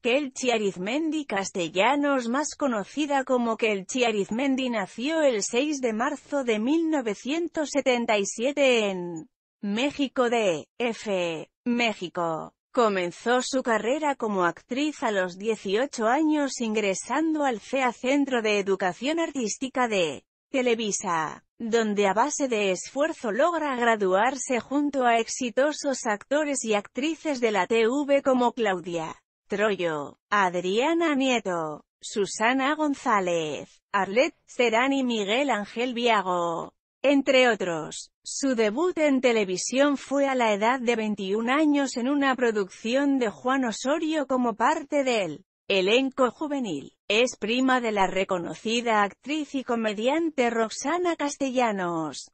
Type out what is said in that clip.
Kelchi Arizmendi Castellanos más conocida como Kelchi Arizmendi nació el 6 de marzo de 1977 en México de F. México. Comenzó su carrera como actriz a los 18 años ingresando al Fea Centro de Educación Artística de Televisa, donde a base de esfuerzo logra graduarse junto a exitosos actores y actrices de la TV como Claudia Troyo, Adriana Nieto, Susana González, Arlet, Serán y Miguel Ángel Viago. Entre otros, su debut en televisión fue a la edad de 21 años en una producción de Juan Osorio como parte del elenco juvenil. Es prima de la reconocida actriz y comediante Roxana Castellanos.